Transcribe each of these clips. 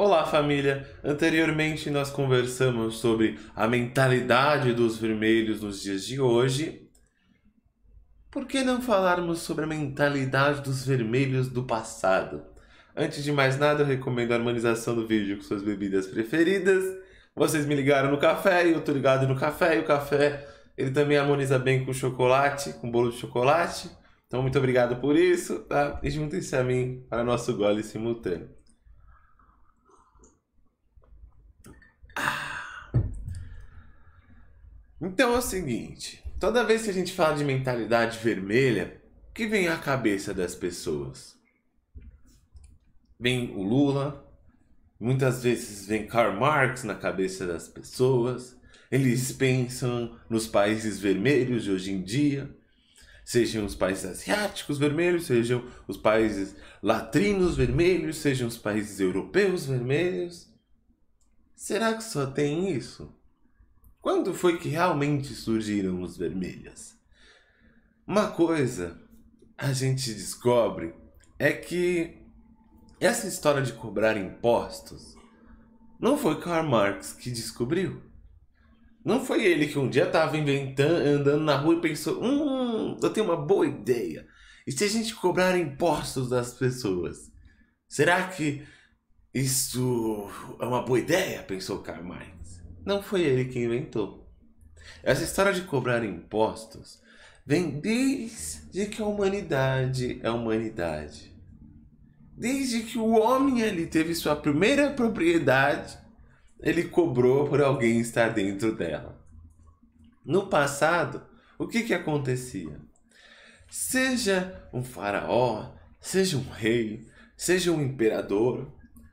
Olá, família! Anteriormente nós conversamos sobre a mentalidade dos vermelhos nos dias de hoje. Por que não falarmos sobre a mentalidade dos vermelhos do passado? Antes de mais nada, eu recomendo a harmonização do vídeo com suas bebidas preferidas. Vocês me ligaram no café e eu tô ligado no café. E o café, ele também harmoniza bem com chocolate, com bolo de chocolate. Então, muito obrigado por isso, tá? E juntem-se a mim para nosso gole simultâneo. Então é o seguinte: toda vez que a gente fala de mentalidade vermelha, o que vem à cabeça das pessoas? Vem o Lula, muitas vezes vem Karl Marx na cabeça das pessoas, eles pensam nos países vermelhos de hoje em dia, sejam os países asiáticos vermelhos, sejam os países latinos vermelhos, sejam os países europeus vermelhos. Será que só tem isso? Quando foi que realmente surgiram os vermelhos? Uma coisa a gente descobre é que essa história de cobrar impostos não foi Karl Marx que descobriu. Não foi ele que um dia estava inventando, andando na rua e pensou: hum, eu tenho uma boa ideia. E se a gente cobrar impostos das pessoas? Será que isso é uma boa ideia? Pensou Karl Marx. Não foi ele quem inventou. Essa história de cobrar impostos vem desde que a humanidade é humanidade. Desde que o homem ali teve sua primeira propriedade, ele cobrou por alguém estar dentro dela. No passado, o que, que acontecia? Seja um faraó, seja um rei, seja um imperador,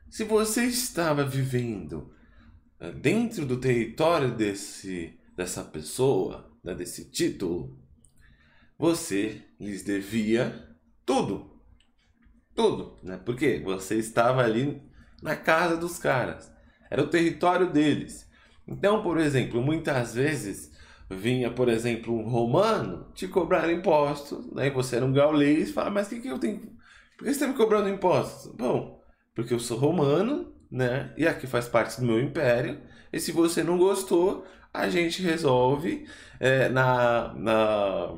se você estava vivendo eh, dentro do território desse, dessa pessoa, né, desse título, você lhes devia tudo. Tudo, né? Porque você estava ali na casa dos caras. Era o território deles. Então, por exemplo, muitas vezes vinha, por exemplo, um romano te cobrar impostos, né? E você era um gaulês, fala, mas o que, que eu tenho? Por que você está me cobrando impostos? Bom, porque eu sou romano né? E aqui faz parte do meu império. E se você não gostou, a gente resolve é, na, na,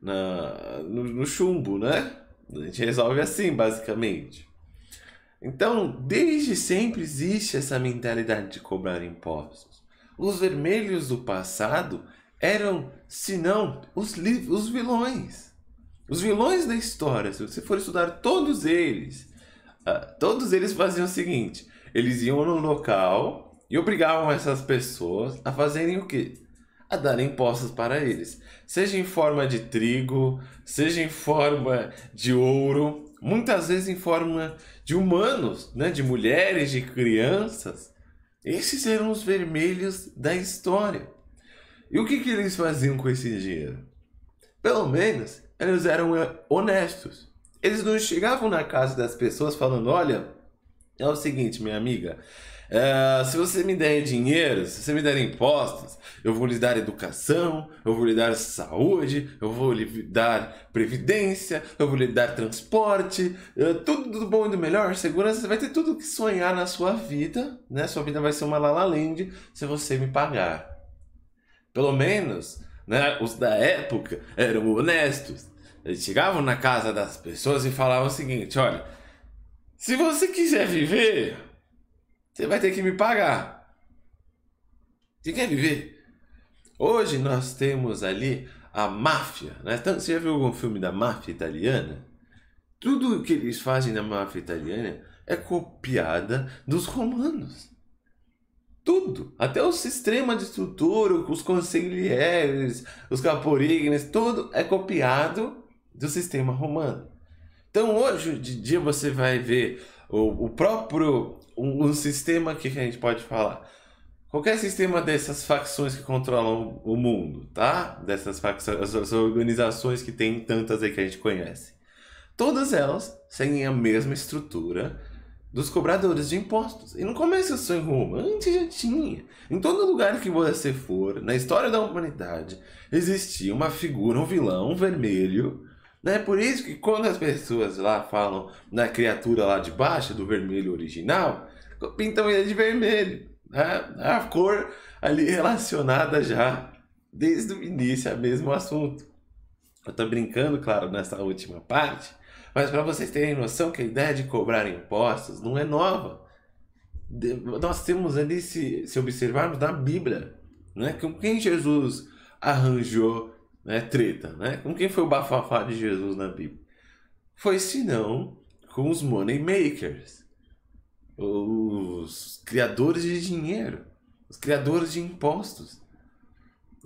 na no, no chumbo, né? A gente resolve assim, basicamente. Então, desde sempre existe essa mentalidade de cobrar impostos. Os vermelhos do passado eram, se não, os, os vilões. Os vilões da história, se você for estudar todos eles, ah, todos eles faziam o seguinte: eles iam no local e obrigavam essas pessoas a fazerem o quê? A darem postas para eles. Seja em forma de trigo, seja em forma de ouro, muitas vezes em forma de humanos, né? de mulheres, de crianças. Esses eram os vermelhos da história. E o que, que eles faziam com esse dinheiro? Pelo menos eles eram honestos. Eles não chegavam na casa das pessoas falando: olha, é o seguinte, minha amiga. Eh, se você me der dinheiro, se você me der impostos, eu vou lhe dar educação, eu vou lhe dar saúde, eu vou lhe dar previdência, eu vou lhe dar transporte, eh, tudo do bom e do melhor, segurança, você vai ter tudo que sonhar na sua vida, né? Sua vida vai ser uma lalalande se você me pagar. Pelo menos, né, os da época eram honestos, eles chegavam na casa das pessoas e falavam o seguinte: olha, se você quiser viver, você vai ter que me pagar. Você quer viver? Hoje nós temos ali a máfia. Né? Então, você já viu algum filme da máfia italiana? Tudo o que eles fazem na máfia italiana é copiada dos romanos. Tudo. Até o sistema de estrutura, os conselheiros, os caporignes, tudo é copiado do sistema romano. Então hoje de dia você vai ver o, o próprio um, um sistema que, que a gente pode falar. Qualquer sistema dessas facções que controlam o mundo, tá? Dessas facções, as organizações que tem tantas aí que a gente conhece. Todas elas seguem a mesma estrutura dos cobradores de impostos. E não começa só em Roma, antes já tinha. Em todo lugar que você for, na história da humanidade, existia uma figura, um vilão, um vermelho, é Por isso que quando as pessoas lá falam na criatura lá de baixo, do vermelho original, pintam ele de vermelho. Né? A cor ali relacionada já, desde o início, é o mesmo assunto. Eu estou brincando, claro, nessa última parte, mas para vocês terem noção que a ideia de cobrar impostos não é nova. Nós temos ali, se, se observarmos na Bíblia, né? com quem Jesus arranjou né, treta, né? Com quem foi o bafafá de Jesus na Bíblia? Foi senão com os money makers, os criadores de dinheiro, os criadores de impostos.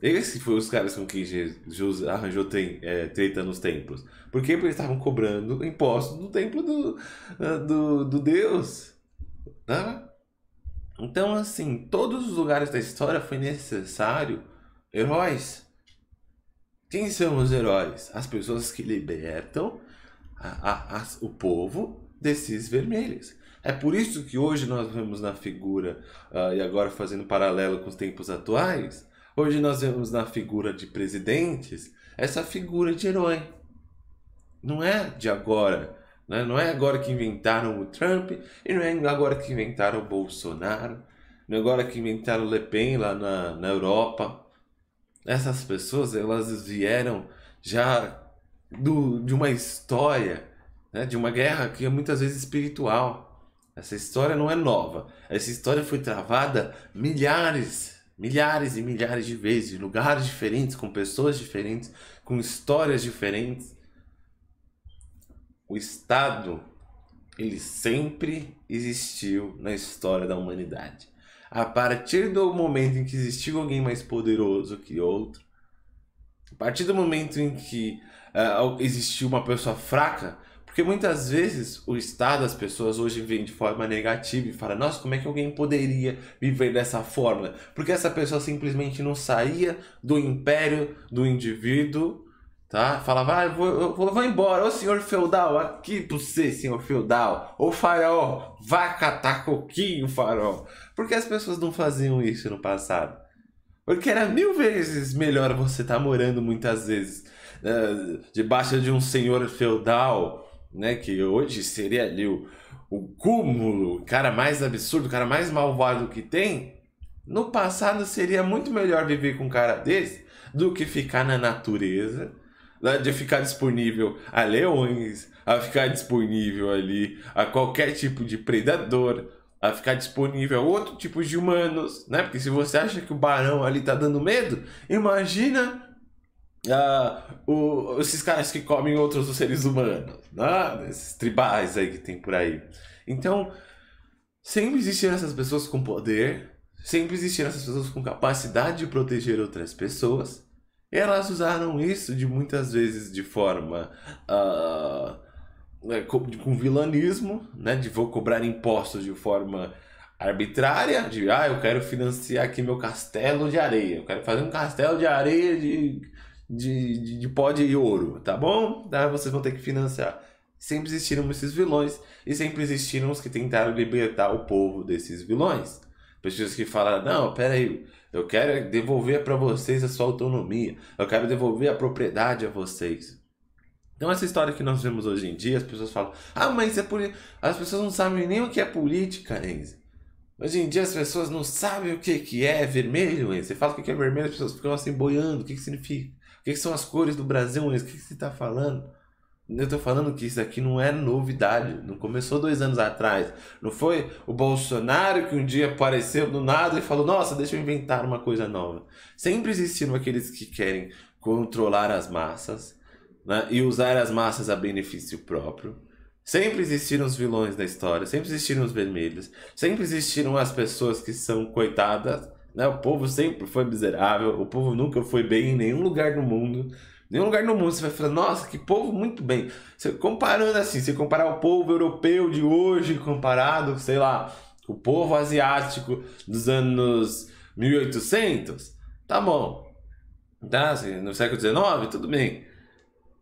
Esses foram os caras com quem Jesus arranjou tem, é, treta nos templos. Por quê? Porque eles estavam cobrando impostos no templo do, ah, do, do Deus. Tá? Então, assim, todos os lugares da história foi necessário heróis. Quem são os heróis? As pessoas que libertam a, a, a, o povo desses vermelhos. É por isso que hoje nós vemos na figura, uh, e agora fazendo paralelo com os tempos atuais, hoje nós vemos na figura de presidentes essa figura de herói. Não é de agora. Né? Não é agora que inventaram o Trump e não é agora que inventaram o Bolsonaro. Não é agora que inventaram o Le Pen lá na, na Europa essas pessoas elas vieram já do, de uma história, né, de uma guerra que é muitas vezes espiritual. Essa história não é nova. Essa história foi travada milhares, milhares e milhares de vezes, em lugares diferentes, com pessoas diferentes, com histórias diferentes. O Estado, ele sempre existiu na história da humanidade. A partir do momento em que existiu alguém mais poderoso que outro, a partir do momento em que uh, existiu uma pessoa fraca, porque muitas vezes o estado das pessoas hoje vem de forma negativa e fala: nossa, como é que alguém poderia viver dessa forma? Porque essa pessoa simplesmente não saía do império do indivíduo tá? Falava, ah, eu vou, eu vou, eu vou embora, ô senhor feudal, aqui pra você, senhor feudal, ô farol, vá catar coquinho, farol. Por que as pessoas não faziam isso no passado? Porque era mil vezes melhor você estar tá morando muitas vezes uh, debaixo de um senhor feudal, né? Que hoje seria ali o, o cúmulo, o cara mais absurdo, o cara mais malvado que tem. No passado seria muito melhor viver com um cara desse do que ficar na natureza, né, de ficar disponível a leões, a ficar disponível ali a qualquer tipo de predador, a ficar disponível a outro tipo de humanos, né? Porque se você acha que o barão ali tá dando medo, imagina uh, o, esses caras que comem outros seres humanos, né? esses tribais aí que tem por aí. Então, sempre existiram essas pessoas com poder, sempre existiram essas pessoas com capacidade de proteger outras pessoas elas usaram isso de muitas vezes de forma uh, ah, ah, com, com vilanismo, né? De vou cobrar impostos de forma arbitrária, de ah, eu quero financiar aqui meu castelo de areia, eu quero fazer um castelo de areia de, de, de, de pó de ouro, tá bom? Daí ah, vocês vão ter que financiar. Sempre existiram esses vilões e sempre existiram os que tentaram libertar o povo desses vilões pessoas que falam, não, peraí, eu quero é devolver para vocês a sua autonomia, eu quero devolver a propriedade a vocês. Então essa história que nós vemos hoje em dia, as pessoas falam, ah, mas é poli... as pessoas não sabem nem o que é política, Enzo. Hoje em dia as pessoas não sabem o que, que é vermelho, Enzo. Você fala o que é vermelho, as pessoas ficam assim boiando, o que, que significa? O que, que são as cores do Brasil, Enzo? O que, que você está falando? Eu tô falando que isso aqui não é novidade, não começou dois anos atrás. Não foi o Bolsonaro que um dia apareceu do nada e falou: nossa, deixa eu inventar uma coisa nova. Sempre existiram aqueles que querem controlar as massas né, e usar as massas a benefício próprio. Sempre existiram os vilões da história, sempre existiram os vermelhos, sempre existiram as pessoas que são coitadas. Né? O povo sempre foi miserável, o povo nunca foi bem em nenhum lugar do mundo. Nenhum lugar no mundo você vai falar, nossa, que povo muito bem. Você, comparando assim, se comparar o povo europeu de hoje comparado, sei lá, o povo asiático dos anos 1800, tá bom. Tá, assim, no século XIX, tudo bem.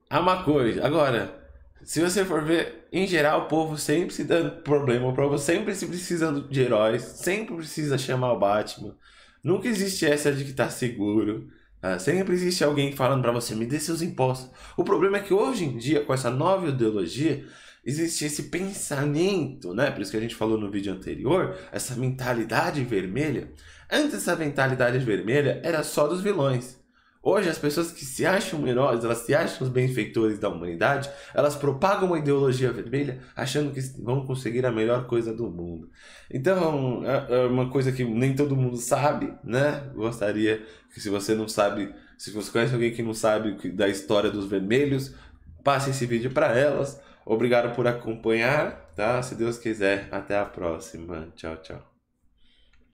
É uma coisa. Agora, se você for ver, em geral, o povo sempre se dando problema, o povo sempre se precisando de heróis, sempre precisa chamar o Batman. Nunca existe essa de que tá seguro. Ah, sempre existe alguém falando para você, me dê seus impostos. O problema é que hoje em dia, com essa nova ideologia, existe esse pensamento, né? Por isso que a gente falou no vídeo anterior, essa mentalidade vermelha. Antes essa mentalidade vermelha era só dos vilões. Hoje, as pessoas que se acham heróis, elas se acham os benfeitores da humanidade, elas propagam uma ideologia vermelha achando que vão conseguir a melhor coisa do mundo. Então, é, é uma coisa que nem todo mundo sabe, né? Gostaria que, se você não sabe, se você conhece alguém que não sabe da história dos vermelhos, passe esse vídeo para elas. Obrigado por acompanhar, tá? Se Deus quiser, até a próxima. Tchau, tchau.